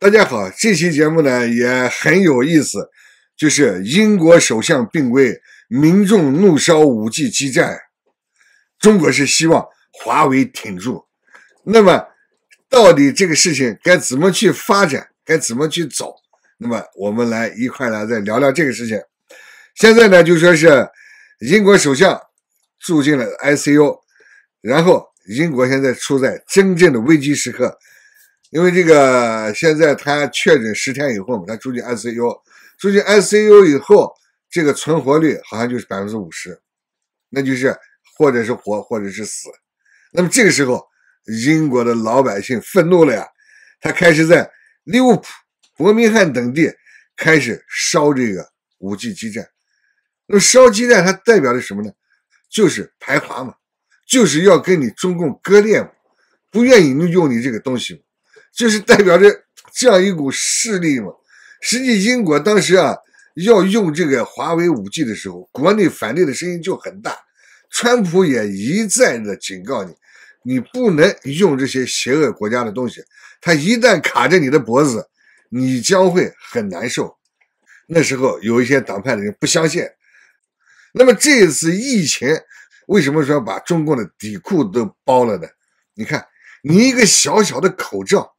大家好，这期节目呢也很有意思，就是英国首相病危，民众怒烧五 G 基站，中国是希望华为挺住。那么，到底这个事情该怎么去发展，该怎么去走？那么，我们来一块呢再聊聊这个事情。现在呢就说是英国首相住进了 ICU，然后英国现在处在真正的危机时刻。因为这个现在他确诊十天以后嘛，他住进 ICU，住进 ICU 以后，这个存活率好像就是百分之五十，那就是或者是活或者是死。那么这个时候，英国的老百姓愤怒了呀，他开始在利物浦、伯明翰等地开始烧这个 5G 基站。那么烧基站它代表着什么呢？就是排华嘛，就是要跟你中共割裂嘛，不愿意用你这个东西嘛。就是代表着这样一股势力嘛。实际英国当时啊，要用这个华为五 G 的时候，国内反对的声音就很大。川普也一再的警告你，你不能用这些邪恶国家的东西。他一旦卡着你的脖子，你将会很难受。那时候有一些党派的人不相信。那么这次疫情，为什么说把中共的底裤都包了呢？你看，你一个小小的口罩。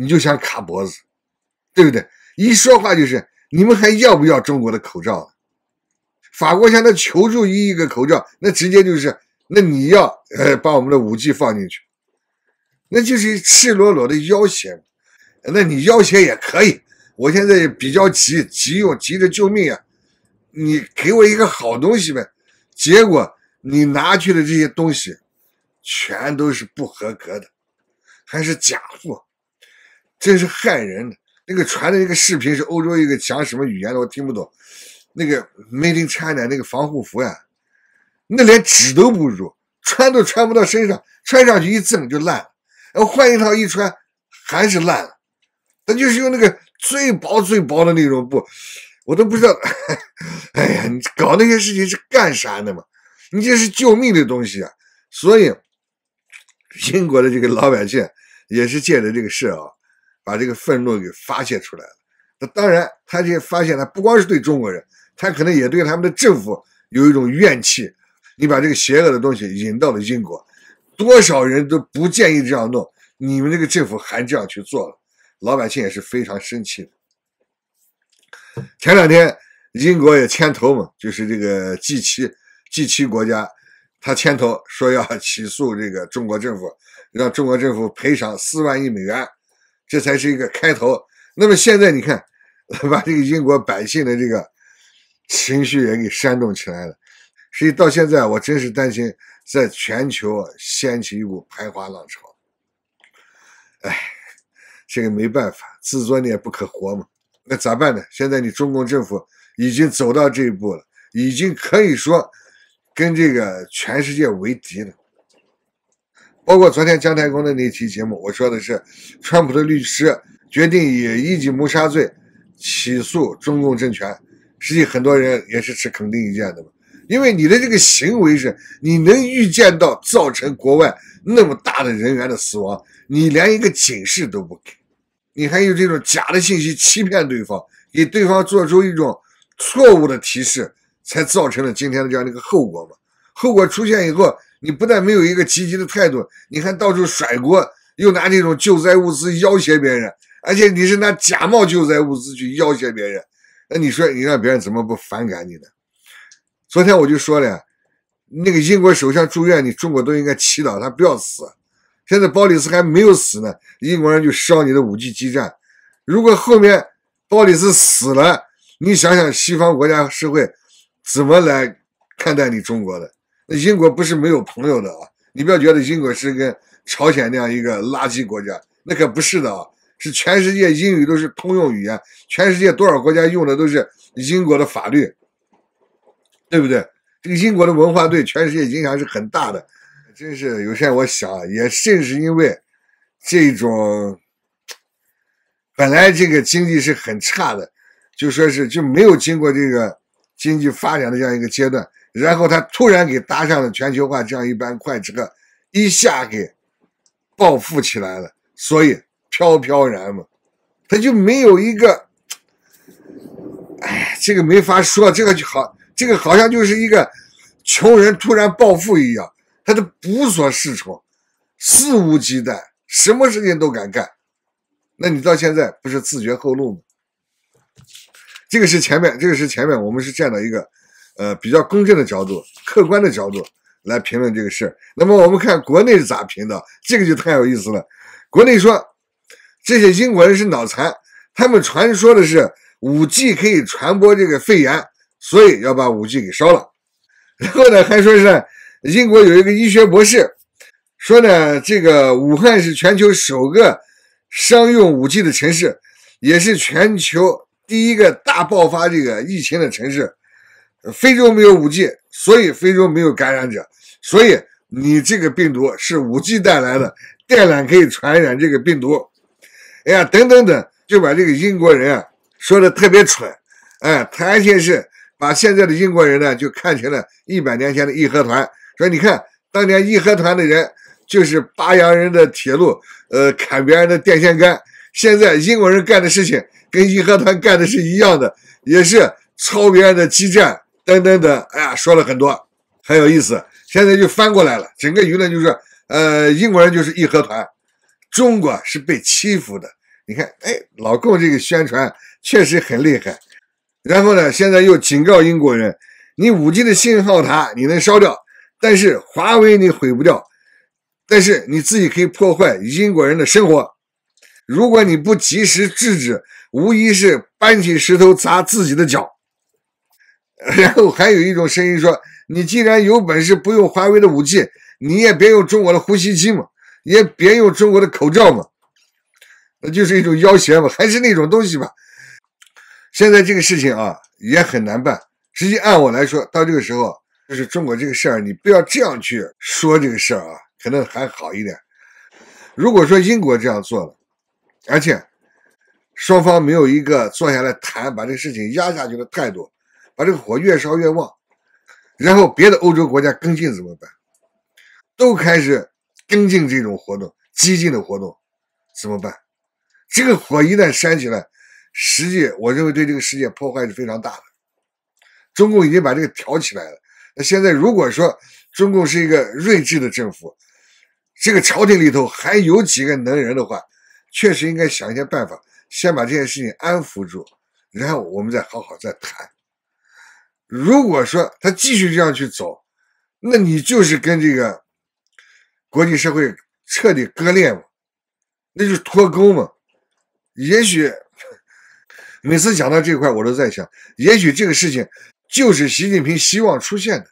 你就想卡脖子，对不对？一说话就是你们还要不要中国的口罩？法国向他求助一亿个口罩，那直接就是那你要呃把我们的武器放进去，那就是赤裸裸的要挟。那你要挟也可以，我现在比较急，急用急着救命啊！你给我一个好东西呗。结果你拿去的这些东西全都是不合格的，还是假货。真是害人！那个传的那个视频是欧洲一个讲什么语言的，我听不懂。那个 made in China 那个防护服呀，那连纸都不如，穿都穿不到身上，穿上去一蹭就烂，然后换一套一穿还是烂了。他就是用那个最薄最薄的那种布，我都不知道。哎呀，你搞那些事情是干啥的嘛？你这是救命的东西啊！所以英国的这个老百姓也是借着这个事啊。把这个愤怒给发泄出来了，那当然，他这发泄呢，不光是对中国人，他可能也对他们的政府有一种怨气。你把这个邪恶的东西引到了英国，多少人都不建议这样弄，你们这个政府还这样去做了，老百姓也是非常生气的。前两天，英国也牵头嘛，就是这个 G7，G7 国家，他牵头说要 起诉这个中国政府，让中国政府赔偿四万亿美元。这才是一个开头。那么现在你看，把这个英国百姓的这个情绪也给煽动起来了。实际到现在，我真是担心在全球掀起一股排华浪潮。哎，这个没办法，自作孽不可活嘛。那咋办呢？现在你中共政府已经走到这一步了，已经可以说跟这个全世界为敌了。包括昨天姜太公的那期节目，我说的是，川普的律师决定以一级谋杀罪起诉中共政权。实际很多人也是持肯定意见的嘛，因为你的这个行为是，你能预见到造成国外那么大的人员的死亡，你连一个警示都不给，你还有这种假的信息欺骗对方，给对方做出一种错误的提示，才造成了今天的这样一个后果嘛。后果出现以后。你不但没有一个积极的态度，你看到处甩锅，又拿这种救灾物资要挟别人，而且你是拿假冒救灾物资去要挟别人，那你说你让别人怎么不反感你呢？昨天我就说了，那个英国首相住院，你中国都应该祈祷他不要死。现在鲍里斯还没有死呢，英国人就烧你的五 G 基站。如果后面鲍里斯死了，你想想西方国家社会怎么来看待你中国的？英国不是没有朋友的啊！你不要觉得英国是跟朝鲜那样一个垃圾国家，那可不是的啊！是全世界英语都是通用语言，全世界多少国家用的都是英国的法律，对不对？这个英国的文化对全世界影响是很大的，真是有些我想，也正是因为这种本来这个经济是很差的，就说是就没有经过这个经济发展的这样一个阶段。然后他突然给搭上了全球化这样一班快车，一下给暴富起来了，所以飘飘然嘛，他就没有一个，哎，这个没法说，这个就好，这个好像就是一个穷人突然暴富一样，他就无所适从，肆无忌惮，什么事情都敢干，那你到现在不是自绝后路吗？这个是前面，这个是前面，我们是见到一个。呃，比较公正的角度、客观的角度来评论这个事那么我们看国内是咋评的，这个就太有意思了。国内说这些英国人是脑残，他们传说的是五 G 可以传播这个肺炎，所以要把五 G 给烧了。然后呢，还说是英国有一个医学博士说呢，这个武汉是全球首个商用五 G 的城市，也是全球第一个大爆发这个疫情的城市。非洲没有五 G，所以非洲没有感染者，所以你这个病毒是五 G 带来的，电缆可以传染这个病毒，哎呀，等等等，就把这个英国人啊说的特别蠢，哎，他先是把现在的英国人呢就看成了一百年前的义和团，说你看当年义和团的人就是扒洋人的铁路，呃，砍别人的电线杆，现在英国人干的事情跟义和团干的是一样的，也是抄别人的基站。等等等，哎呀，说了很多，很有意思。现在就翻过来了，整个舆论就是，呃，英国人就是义和团，中国是被欺负的。你看，哎，老共这个宣传确实很厉害。然后呢，现在又警告英国人，你五 G 的信号塔你能烧掉，但是华为你毁不掉，但是你自己可以破坏英国人的生活。如果你不及时制止，无疑是搬起石头砸自己的脚。然后还有一种声音说：“你既然有本事不用华为的武器，你也别用中国的呼吸机嘛，也别用中国的口罩嘛，那就是一种要挟嘛，还是那种东西吧。”现在这个事情啊也很难办。实际按我来说，到这个时候，就是中国这个事儿，你不要这样去说这个事儿啊，可能还好一点。如果说英国这样做了，而且双方没有一个坐下来谈、把这事情压下去的态度。把这个火越烧越旺，然后别的欧洲国家跟进怎么办？都开始跟进这种活动，激进的活动怎么办？这个火一旦煽起来，实际我认为对这个世界破坏是非常大的。中共已经把这个挑起来了。那现在如果说中共是一个睿智的政府，这个朝廷里头还有几个能人的话，确实应该想一些办法，先把这件事情安抚住，然后我们再好好再谈。如果说他继续这样去走，那你就是跟这个国际社会彻底割裂嘛，那就是脱钩嘛。也许 每次讲到这块，我都在想，也许这个事情就是习近平希望出现的，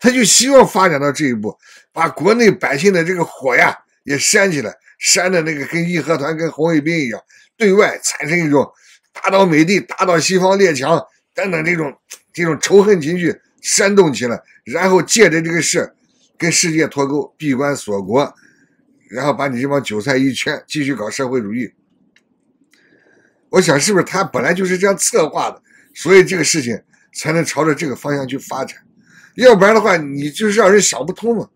他就希望发展到这一步，把国内百姓的这个火呀也煽起来，煽的那个跟义和团、跟红卫兵一样，对外产生一种打倒美帝、打倒西方列强等等这种。这种仇恨情绪煽动起来，然后借着这个事跟世界脱钩、闭关锁国，然后把你这帮韭菜一圈继续搞社会主义。我想，是不是他本来就是这样策划的？所以这个事情才能朝着这个方向去发展。要不然的话，你就是让人想不通嘛，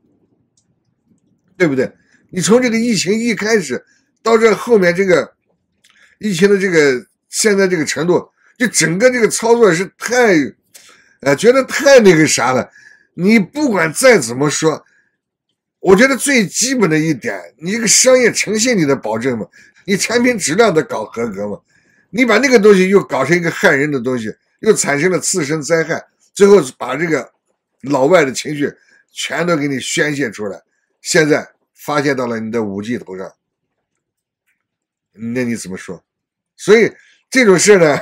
对不对？你从这个疫情一开始到这后面这个疫情的这个现在这个程度，就整个这个操作是太……哎，觉得太那个啥了。你不管再怎么说，我觉得最基本的一点，你一个商业诚信，你的保证嘛，你产品质量得搞合格嘛。你把那个东西又搞成一个害人的东西，又产生了次生灾害，最后把这个老外的情绪全都给你宣泄出来，现在发泄到了你的五 G 头上，那你怎么说？所以这种事呢，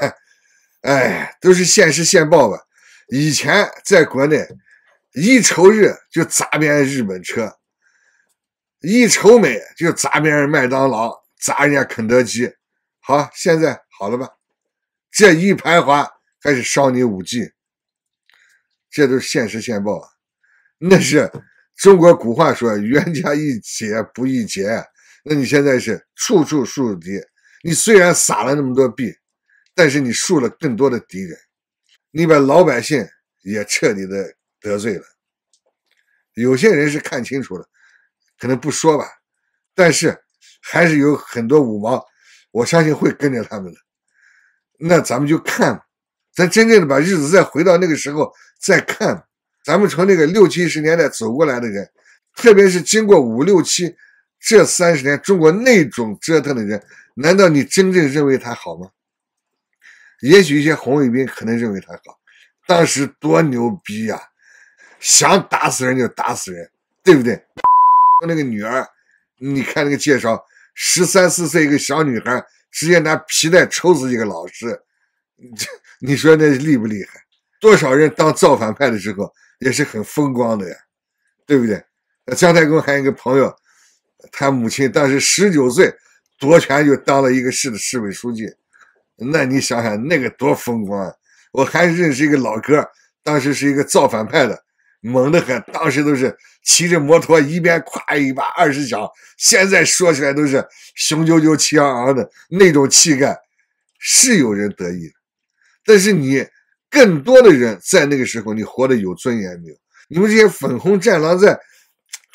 哎，都是现实现报吧。以前在国内，一仇日就砸别人日本车，一仇美就砸别人麦当劳、砸人家肯德基。好，现在好了吧？这一排华开始烧你五 G，这都是现实现报啊。那是中国古话说“冤家宜解不宜结”，那你现在是处处树敌。你虽然撒了那么多币，但是你树了更多的敌人。你把老百姓也彻底的得罪了，有些人是看清楚了，可能不说吧，但是还是有很多五毛，我相信会跟着他们的。那咱们就看咱真正的把日子再回到那个时候再看，咱们从那个六七十年代走过来的人，特别是经过五六七这三十年中国那种折腾的人，难道你真正认为他好吗？也许一些红卫兵可能认为他好，当时多牛逼呀！想打死人就打死人，对不对？那个女儿，你看那个介绍，十三四岁一个小女孩，直接拿皮带抽死一个老师，你说那厉不厉害？多少人当造反派的时候也是很风光的呀，对不对？那姜太公还有一个朋友，他母亲当时十九岁夺权就当了一个市的市委书记。那你想想，那个多风光啊！我还认识一个老哥，当时是一个造反派的，猛的很。当时都是骑着摩托，一边夸一把二十响。现在说起来都是雄赳赳、气昂昂的那种气概，是有人得意。但是你更多的人在那个时候，你活得有尊严没有？你们这些粉红战狼在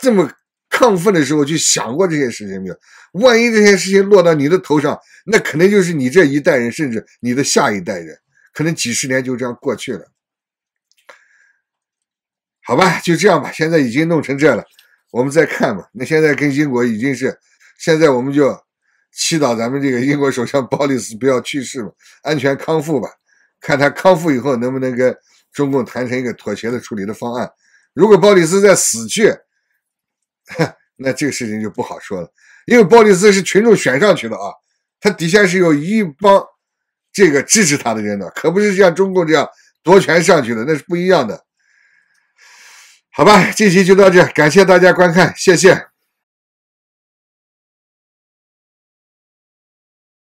这么。亢奋的时候去想过这些事情没有？万一这些事情落到你的头上，那肯定就是你这一代人，甚至你的下一代人，可能几十年就这样过去了。好吧，就这样吧。现在已经弄成这了，我们再看吧。那现在跟英国已经是，现在我们就祈祷咱们这个英国首相鲍里斯不要去世嘛，安全康复吧。看他康复以后能不能跟中共谈成一个妥协的处理的方案。如果鲍里斯在死去，那这个事情就不好说了，因为鲍里斯是群众选上去的啊，他底下是有一帮这个支持他的人的，可不是像中共这样夺权上去的，那是不一样的。好吧，这期就到这，感谢大家观看，谢谢。